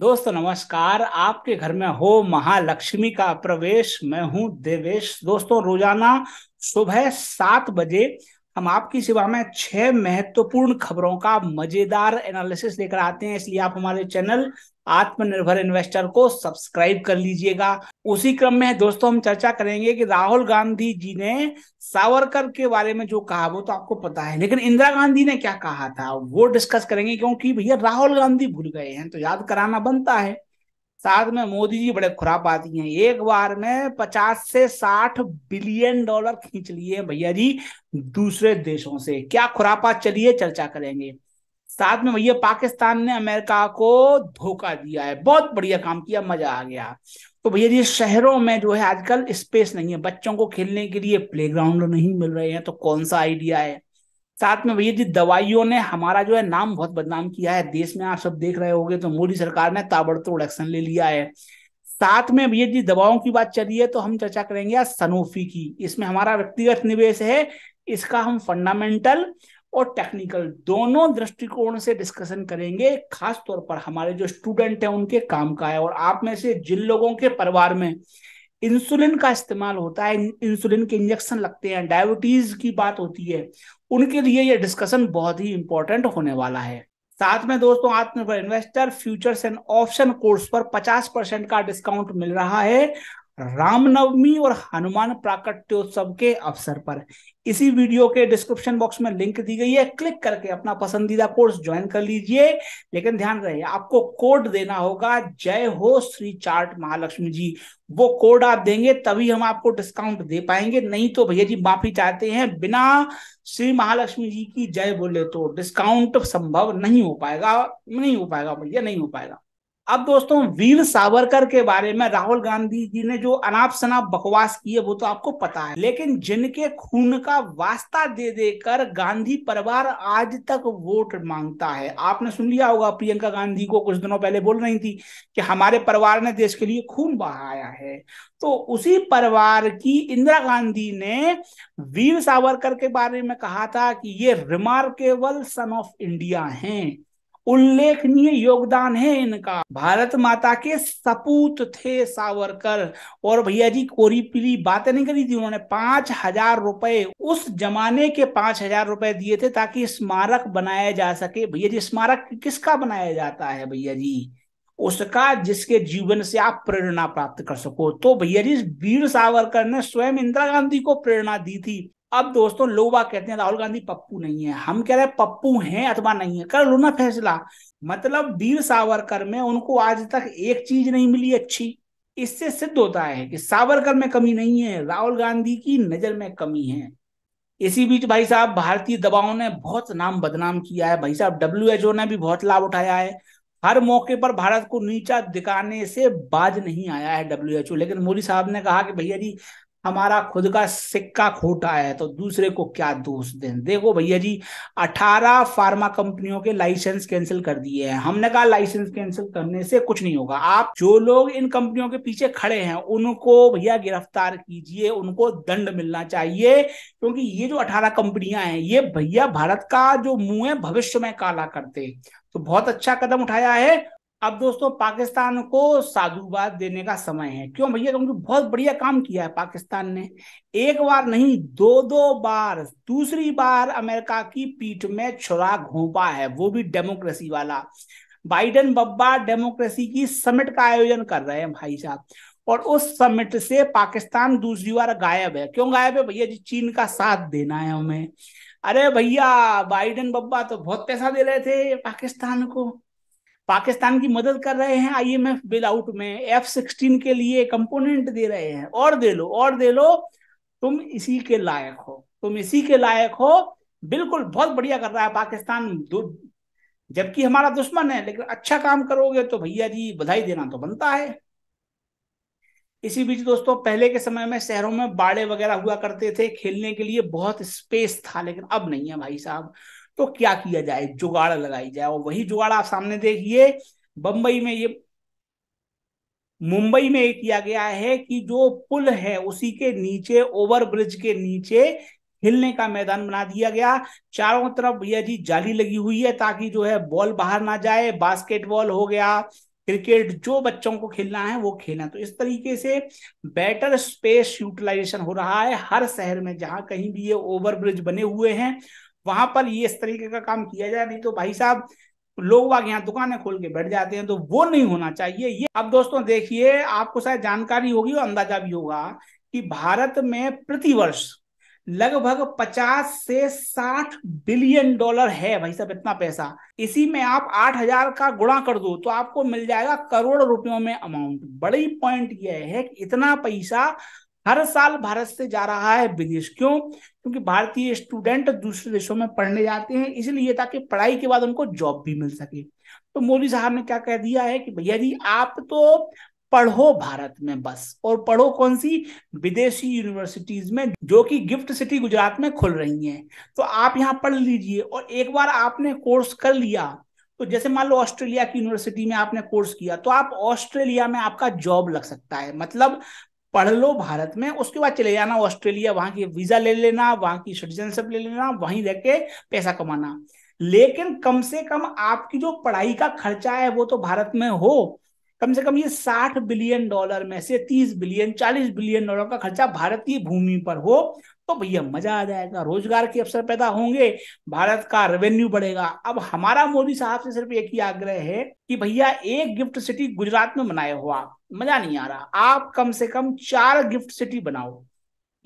दोस्तों नमस्कार आपके घर में हो महालक्ष्मी का प्रवेश मैं हूं देवेश दोस्तों रोजाना सुबह सात बजे हम आपकी सेवा में छह महत्वपूर्ण खबरों का मजेदार एनालिसिस लेकर आते हैं इसलिए आप हमारे चैनल आत्मनिर्भर इन्वेस्टर को सब्सक्राइब कर लीजिएगा उसी क्रम में दोस्तों हम चर्चा करेंगे कि राहुल गांधी जी ने सावरकर के बारे में जो कहा वो तो आपको पता है लेकिन इंदिरा गांधी ने क्या कहा था वो डिस्कस करेंगे क्योंकि भैया राहुल गांधी भूल गए हैं तो याद कराना बनता है साथ में मोदी जी बड़े खुराब आती हैं एक बार में पचास से साठ बिलियन डॉलर खींच लिए भैया जी दूसरे देशों से क्या खुरापा चलिए चर्चा करेंगे साथ में भैया पाकिस्तान ने अमेरिका को धोखा दिया है बहुत बढ़िया काम किया मजा आ गया तो भैया जी शहरों में जो है आजकल स्पेस नहीं है बच्चों को खेलने के लिए प्ले नहीं मिल रहे हैं तो कौन सा आइडिया है साथ में भैया जी दवाइयों ने हमारा जो है नाम बहुत बदनाम किया है देश में आप सब देख रहे होंगे तो मोदी सरकार ने ताबड़तोड़ एक्शन ले लिया है साथ में भैया जी दवाओं की बात चलिए तो हम चर्चा करेंगे सनोफी की इसमें हमारा व्यक्तिगत निवेश है इसका हम फंडामेंटल और टेक्निकल दोनों दृष्टिकोण से डिस्कशन करेंगे खास तौर पर हमारे जो स्टूडेंट हैं उनके काम का है और आप में से जिन लोगों के परिवार में इंसुलिन का इस्तेमाल होता है इंसुलिन के इंजेक्शन लगते हैं डायबिटीज की बात होती है उनके लिए यह डिस्कशन बहुत ही इंपॉर्टेंट होने वाला है साथ में दोस्तों आत्मनिर्भर investor futures and option course पर 50 परसेंट का डिस्काउंट मिल रहा है रामनवमी और हनुमान प्राकट्योत्सव के अवसर पर इसी वीडियो के डिस्क्रिप्शन बॉक्स में लिंक दी गई है क्लिक करके अपना पसंदीदा कोर्स ज्वाइन कर लीजिए लेकिन ध्यान रहे आपको कोड देना होगा जय हो श्री चार्ट महालक्ष्मी जी वो कोड आप देंगे तभी हम आपको डिस्काउंट दे पाएंगे नहीं तो भैया जी माफी चाहते हैं बिना श्री महालक्ष्मी जी की जय बोले तो डिस्काउंट संभव नहीं हो पाएगा नहीं हो पाएगा भैया नहीं हो पाएगा अब दोस्तों वीर सावरकर के बारे में राहुल गांधी जी ने जो अनाप शनाप बकवास की है वो तो आपको पता है लेकिन जिनके खून का वास्ता दे देकर गांधी परिवार आज तक वोट मांगता है आपने सुन लिया होगा प्रियंका गांधी को कुछ दिनों पहले बोल रही थी कि हमारे परिवार ने देश के लिए खून बहाया है तो उसी परिवार की इंदिरा गांधी ने वीर सावरकर के बारे में कहा था कि ये रिमार्केबल सन ऑफ इंडिया हैं उल्लेखनीय योगदान है इनका भारत माता के सपूत थे सावरकर और भैया जी कोरी पीली बातें नहीं करी थी उन्होंने पांच हजार रुपए उस जमाने के पांच हजार रुपए दिए थे ताकि स्मारक बनाया जा सके भैया जी स्मारक किसका बनाया जाता है भैया जी उसका जिसके जीवन से आप प्रेरणा प्राप्त कर सको तो भैया जी वीर सावरकर ने स्वयं इंदिरा गांधी को प्रेरणा दी थी अब दोस्तों लोग बात कहते हैं राहुल गांधी पप्पू नहीं है हम कह रहे हैं पप्पू हैं अथवा नहीं है कर लो ना फैसला मतलब वीर सावरकर में उनको आज तक एक चीज नहीं मिली अच्छी इससे सिद्ध होता है कि सावरकर में कमी नहीं है राहुल गांधी की नजर में कमी है इसी बीच भाई साहब भारतीय दबाव ने बहुत नाम बदनाम किया है भाई साहब डब्ल्यू ने भी बहुत लाभ उठाया है हर मौके पर भारत को नीचा दिखाने से बाज नहीं आया है डब्ल्यू लेकिन मोदी साहब ने कहा कि भैया जी हमारा खुद का सिक्का खोटा है तो दूसरे को क्या दोष दें देखो भैया जी 18 फार्मा कंपनियों के लाइसेंस कैंसिल कर दिए हैं हमने कहा लाइसेंस कैंसिल करने से कुछ नहीं होगा आप जो लोग इन कंपनियों के पीछे खड़े हैं उनको भैया गिरफ्तार कीजिए उनको दंड मिलना चाहिए क्योंकि ये जो अठारह कंपनियां हैं ये भैया भारत का जो मुंह है भविष्य में काला करते तो बहुत अच्छा कदम उठाया है अब दोस्तों पाकिस्तान को साधुवाद देने का समय है क्यों भैया क्योंकि तो बहुत बढ़िया काम किया है पाकिस्तान ने एक बार नहीं दो दो बार दूसरी बार अमेरिका की पीठ में छुरा घोंपा है वो भी डेमोक्रेसी वाला बाइडन बब्बा डेमोक्रेसी की समिट का आयोजन कर रहे हैं भाई साहब और उस समिट से पाकिस्तान दूसरी बार गायब है क्यों गायब है भैया जी चीन का साथ देना है हमें अरे भैया बाइडन बब्बा तो बहुत पैसा दे रहे थे पाकिस्तान को पाकिस्तान की मदद कर रहे हैं आईएमएफ बिल आउट में एफ सिक्सटीन के लिए कंपोनेंट दे रहे हैं और दे लो और दे लो तुम इसी के लायक हो तुम इसी के लायक हो बिल्कुल बहुत बढ़िया कर रहा है पाकिस्तान जबकि हमारा दुश्मन है लेकिन अच्छा काम करोगे तो भैया जी बधाई देना तो बनता है इसी बीच दोस्तों पहले के समय में शहरों में बाड़े वगैरह हुआ करते थे खेलने के लिए बहुत स्पेस था लेकिन अब नहीं है भाई साहब तो क्या किया जाए जुगाड़ लगाई जाए और वही जुगाड़ आप सामने देखिए बंबई में ये मुंबई में ये किया गया है कि जो पुल है उसी के नीचे ओवर ब्रिज के नीचे हिलने का मैदान बना दिया गया चारों तरफ भैया जी जाली लगी हुई है ताकि जो है बॉल बाहर ना जाए बास्केटबॉल हो गया क्रिकेट जो बच्चों को खेलना है वो खेलना तो इस तरीके से बेटर स्पेस यूटिलाइजेशन हो रहा है हर शहर में जहां कहीं भी ये ओवर ब्रिज बने हुए हैं वहां पर ये इस तरीके का काम किया जाए नहीं तो भाई साहब लोग वाग यहाँ दुकानें खोल के बैठ जाते हैं तो वो नहीं होना चाहिए ये अब दोस्तों देखिए आपको शायद जानकारी होगी और अंदाजा भी होगा कि भारत में प्रतिवर्ष लगभग 50 से 60 बिलियन डॉलर है भाई साहब इतना पैसा इसी में आप 8000 का गुणा कर दो तो आपको मिल जाएगा करोड़ रुपयों में अमाउंट बड़ी पॉइंट यह है कि इतना पैसा हर साल भारत से जा रहा है विदेश क्यों क्योंकि भारतीय स्टूडेंट दूसरे देशों में पढ़ने जाते हैं इसलिए ताकि पढ़ाई के बाद उनको जॉब भी मिल सके तो मोदी साहब ने क्या कह दिया है कि भैया जी आप तो पढ़ो भारत में बस और पढ़ो कौन सी विदेशी यूनिवर्सिटीज में जो कि गिफ्ट सिटी गुजरात में खुल रही हैं तो आप यहाँ पढ़ लीजिए और एक बार आपने कोर्स कर लिया तो जैसे मान लो ऑस्ट्रेलिया की यूनिवर्सिटी में आपने कोर्स किया तो आप ऑस्ट्रेलिया में आपका जॉब लग सकता है मतलब पढ़ लो भारत में उसके बाद चले जाना ऑस्ट्रेलिया वहां की वीजा ले लेना वहां की सिटीजनशिप ले लेना वहीं रह के पैसा कमाना लेकिन कम से कम आपकी जो पढ़ाई का खर्चा है वो तो भारत में हो कम से कम ये साठ बिलियन डॉलर में से तीस बिलियन चालीस बिलियन डॉलर का खर्चा भारतीय भूमि पर हो तो भैया मजा आ जाएगा रोजगार के अवसर पैदा होंगे भारत का रेवेन्यू बढ़ेगा अब हमारा मोदी साहब से सिर्फ एक ही आग्रह है कि भैया एक गिफ्ट सिटी गुजरात में बनाए हो आप मजा नहीं आ रहा आप कम से कम चार गिफ्ट सिटी बनाओ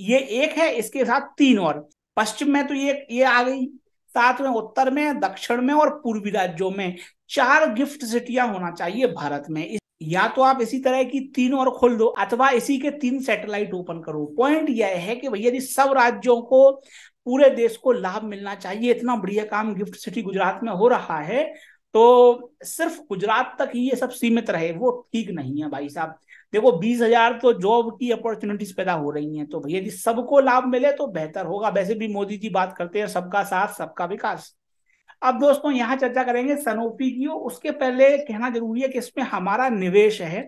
ये एक है इसके साथ तीन और पश्चिम में तो ये ये आ गई साथ में उत्तर में दक्षिण में और पूर्वी राज्यों में चार गिफ्ट सिटियां होना चाहिए भारत में या तो आप इसी तरह की तीन और खोल दो अथवा इसी के तीन सैटेलाइट ओपन करो पॉइंट यह है कि भैया जी सब राज्यों को पूरे देश को लाभ मिलना चाहिए इतना बढ़िया काम गिफ्ट सिटी गुजरात में हो रहा है तो सिर्फ गुजरात तक ही ये सब सीमित रहे वो ठीक नहीं है भाई साहब देखो बीस हजार तो जॉब की अपॉर्चुनिटीज पैदा हो रही हैं तो भैया जी सबको लाभ मिले तो बेहतर होगा वैसे भी मोदी जी बात करते हैं सबका साथ सबका विकास अब दोस्तों यहाँ चर्चा करेंगे सनोफी की उसके पहले कहना जरूरी है कि इसमें हमारा निवेश है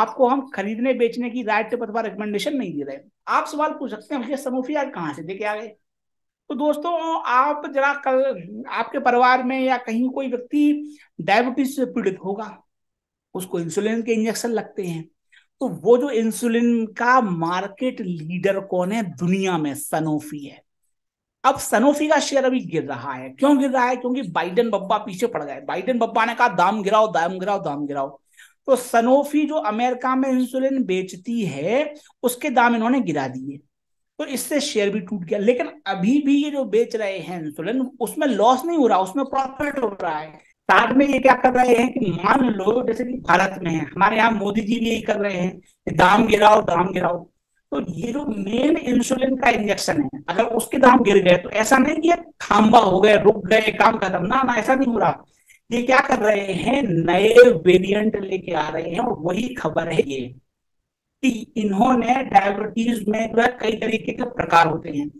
आपको हम खरीदने बेचने की राइट पर अथवा रिकमेंडेशन नहीं दे रहे आप सवाल पूछ सकते हैं भैया सनोफी यार कहाँ से देखे आ गए तो दोस्तों आप जरा कल आपके परिवार में या कहीं कोई व्यक्ति डायबिटीज से पीड़ित होगा उसको इंसुलिन के इंजेक्शन लगते हैं तो वो जो इंसुलिन का मार्केट लीडर कौन है दुनिया में सनोफी है अब सनोफी का शेयर अभी गिर रहा है क्यों गिर रहा है क्योंकि बाइडन बब्बा पीछे पड़ गए बाइडन बब्बा ने कहा दाम गिराओ दाम गिराओ दाम गिराओ तो सनोफी जो अमेरिका में इंसुलिन बेचती है उसके दाम इन्होंने गिरा दिए तो इससे शेयर भी टूट गया लेकिन अभी भी ये जो बेच रहे हैं इंसुलिन उसमें लॉस नहीं हो रहा उसमें प्रॉफिट हो रहा है साथ में ये क्या कर रहे हैं कि मान लो जैसे कि भारत में है हमारे यहाँ मोदी जी भी यही कर रहे हैं दाम गिराओ दाम गिराओ तो ये जो मेन इंसुलिन का इंजेक्शन है अगर उसके दाम गिर गए तो ऐसा नहीं कि खांबा खाम्बा हो गए रुक गए काम खत्म ना ना ऐसा नहीं हो रहा ये क्या कर रहे हैं नए वेरिएंट लेके आ रहे हैं और वही खबर है ये कि इन्होंने डायबिटीज में जो है कई तरीके के प्रकार होते हैं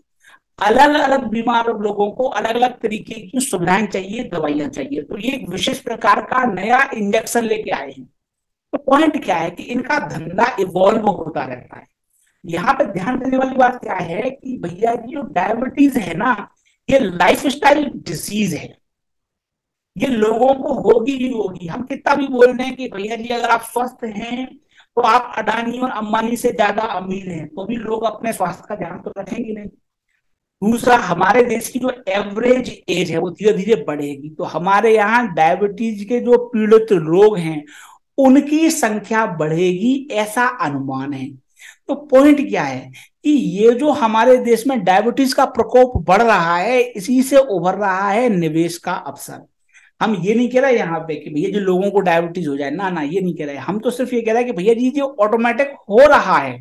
अलग अलग बीमार लोगों को अलग अलग तरीके की सुविधाएं चाहिए दवाइयां चाहिए तो ये एक विशेष प्रकार का नया इंजेक्शन लेके आए हैं तो पॉइंट क्या है कि इनका धंधा इवॉल्व होता रहता है यहाँ पे ध्यान देने वाली बात क्या है कि भैया जो डायबिटीज है ना ये लाइफ स्टाइल डिजीज है ये लोगों को होगी ही होगी हम कितना भी बोल रहे हैं कि भैया जी अगर आप स्वस्थ हैं तो आप अडानी और अम्बानी से ज्यादा अमीर हैं तो भी लोग अपने स्वास्थ्य का ध्यान तो रखेंगे नहीं दूसरा हमारे देश की जो एवरेज एज है वो धीरे धीरे बढ़ेगी तो हमारे यहाँ डायबिटीज के जो पीड़ित रोग हैं उनकी संख्या बढ़ेगी ऐसा अनुमान है तो पॉइंट क्या है कि ये जो हमारे देश में डायबिटीज का प्रकोप बढ़ रहा है इसी से उभर रहा है निवेश का अवसर हम ये नहीं कह रहे यहाँ पे कि भैया जो लोगों को डायबिटीज हो जाए ना ना ये नहीं कह रहे हम तो सिर्फ ये कह रहे हैं कि भैया जी जो ऑटोमेटिक हो रहा है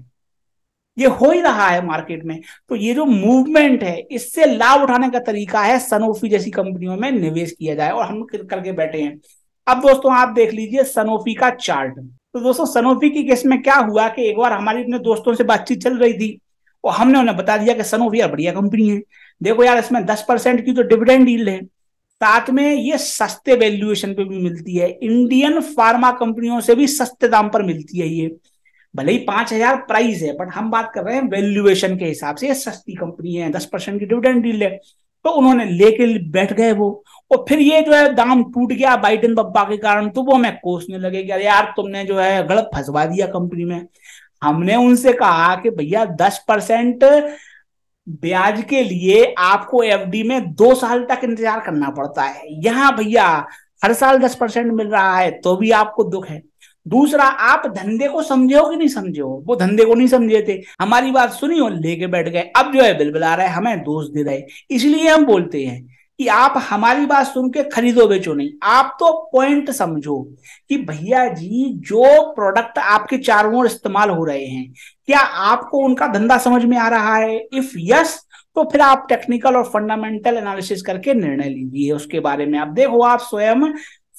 ये हो ही रहा है मार्केट में तो ये जो मूवमेंट है इससे लाभ उठाने का तरीका है सनोफी जैसी कंपनियों में निवेश किया जाए और हम करके बैठे हैं अब दोस्तों आप देख लीजिए सनोफी का चार्ट तो दोस्तों सनोफी की केस में क्या हुआ कि एक बार हमारी अपने दोस्तों से बातचीत चल रही थी और हमने उन्हें बता दिया कि सनोफी यार बढ़िया कंपनी है देखो यार इसमें दस परसेंट की तो डिविडेंड डील है साथ में ये सस्ते वैल्यूएशन पे भी मिलती है इंडियन फार्मा कंपनियों से भी सस्ते दाम पर मिलती है ये भले ही पांच हजार प्राइस है बट हम बात कर रहे हैं वैल्यूएशन के हिसाब से ये सस्ती कंपनी है दस परसेंट की डिविडेंड डील है तो उन्होंने लेके बैठ गए वो और फिर ये जो है दाम टूट गया बाइडन बब्बा के कारण तो वो मैं कोसने लगे कि अरे यार तुमने जो है गलत फंसवा दिया कंपनी में हमने उनसे कहा कि भैया दस परसेंट ब्याज के लिए आपको एफडी में दो साल तक इंतजार करना पड़ता है यहाँ भैया हर साल दस परसेंट मिल रहा है तो भी आपको दुख है दूसरा आप धंधे को समझे हो कि नहीं समझे हो वो धंधे को नहीं समझे थे हमारी बात सुनी हो लेके बैठ गए अब जो है बिल आ रहा है हमें दोष दे रहे इसलिए हम बोलते हैं कि आप हमारी बात सुन के खरीदो बेचो नहीं आप तो पॉइंट समझो कि भैया जी जो प्रोडक्ट आपके चारों ओर इस्तेमाल हो रहे हैं क्या आपको उनका धंधा समझ में आ रहा है इफ यस तो फिर आप टेक्निकल और फंडामेंटल एनालिसिस करके निर्णय लीजिए उसके बारे में आप देखो आप स्वयं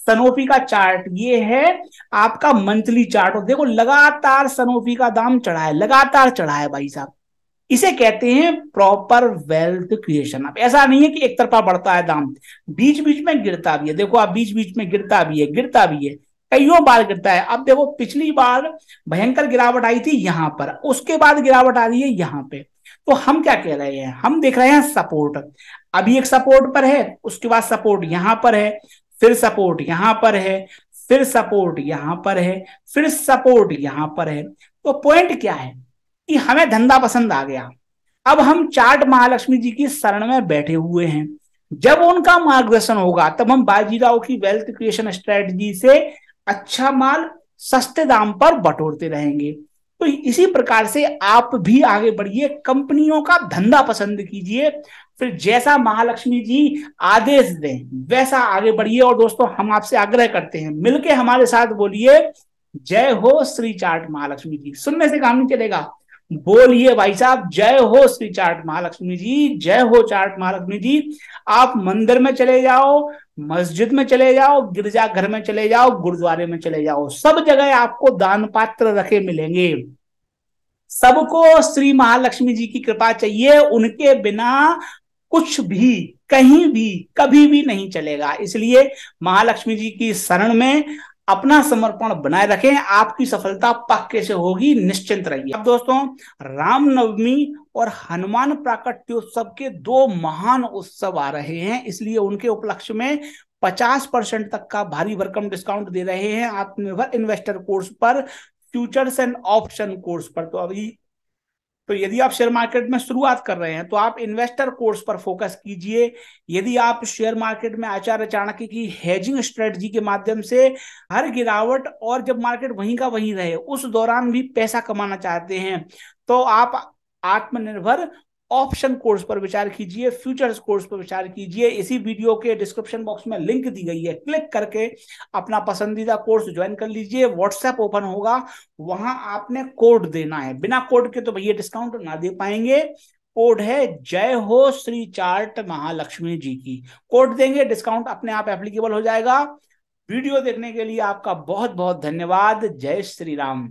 सनोफी का चार्ट ये है आपका मंथली चार्ट और देखो लगातार सनोफी का दाम चढ़ा है लगातार चढ़ा है भाई साहब इसे कहते हैं प्रॉपर वेल्थ क्रिएशन अब ऐसा नहीं है कि एक तरफा बढ़ता है दाम बीच बीच में गिरता भी है देखो आप बीच बीच में गिरता भी है गिरता भी है कईयों बार गिरता है अब देखो पिछली बार भयंकर गिरावट आई थी यहां पर उसके बाद गिरावट आ रही है यहां पे तो हम क्या कह रहे हैं हम देख रहे हैं सपोर्ट अभी एक सपोर्ट पर है उसके बाद सपोर्ट यहां पर है फिर सपोर्ट यहां पर है फिर सपोर्ट यहां पर है फिर सपोर्ट यहां पर है तो पॉइंट क्या है कि हमें धंधा पसंद आ गया अब हम चार्ट महालक्ष्मी जी की शरण में बैठे हुए हैं जब उनका मार्गदर्शन होगा तब हम बाजीराव की वेल्थ क्रिएशन स्ट्रेटजी से अच्छा माल सस्ते दाम पर बटोरते रहेंगे तो इसी प्रकार से आप भी आगे बढ़िए कंपनियों का धंधा पसंद कीजिए फिर जैसा महालक्ष्मी जी आदेश दें वैसा आगे बढ़िए और दोस्तों हम आपसे आग्रह करते हैं मिलके हमारे साथ बोलिए जय हो श्री चार्ट महालक्ष्मी जी सुनने से काम नहीं चलेगा बोलिए भाई साहब जय हो श्री चाट महालक्ष्मी जी जय हो चाट महालक्ष्मी जी आप मंदिर में चले जाओ मस्जिद में चले जाओ गिरजा घर में चले जाओ गुरुद्वारे में चले जाओ सब जगह आपको दान पात्र रखे मिलेंगे सबको श्री महालक्ष्मी जी की कृपा चाहिए उनके बिना कुछ भी कहीं भी कभी भी नहीं चलेगा इसलिए महालक्ष्मी जी की शरण में अपना समर्पण बनाए रखें आपकी सफलता पक्के से होगी निश्चिंत रहिए अब दोस्तों रामनवमी और हनुमान प्राकट्योत्सव के दो महान उत्सव आ रहे हैं इसलिए उनके उपलक्ष्य में 50 परसेंट तक का भारी भरकम डिस्काउंट दे रहे हैं आत्मनिर्भर इन्वेस्टर कोर्स पर फ्यूचर्स एंड ऑप्शन कोर्स पर तो अभी तो यदि आप शेयर मार्केट में शुरुआत कर रहे हैं तो आप इन्वेस्टर कोर्स पर फोकस कीजिए यदि आप शेयर मार्केट में आचार्य चाणक्य की हेजिंग स्ट्रेटजी के माध्यम से हर गिरावट और जब मार्केट वहीं का वहीं रहे उस दौरान भी पैसा कमाना चाहते हैं तो आप आत्मनिर्भर ऑप्शन कोर्स पर विचार कीजिए फ्यूचर्स कोर्स पर विचार कीजिए इसी वीडियो के डिस्क्रिप्शन बॉक्स में लिंक दी गई है क्लिक करके अपना पसंदीदा कोर्स ज्वाइन कर लीजिए व्हाट्सएप ओपन होगा वहां आपने कोड देना है बिना कोड के तो भैया डिस्काउंट ना दे पाएंगे कोड है जय हो श्री चार्ट महालक्ष्मी जी की कोड देंगे डिस्काउंट अपने आप एप्लीकेबल हो जाएगा वीडियो देखने के लिए आपका बहुत बहुत धन्यवाद जय श्री राम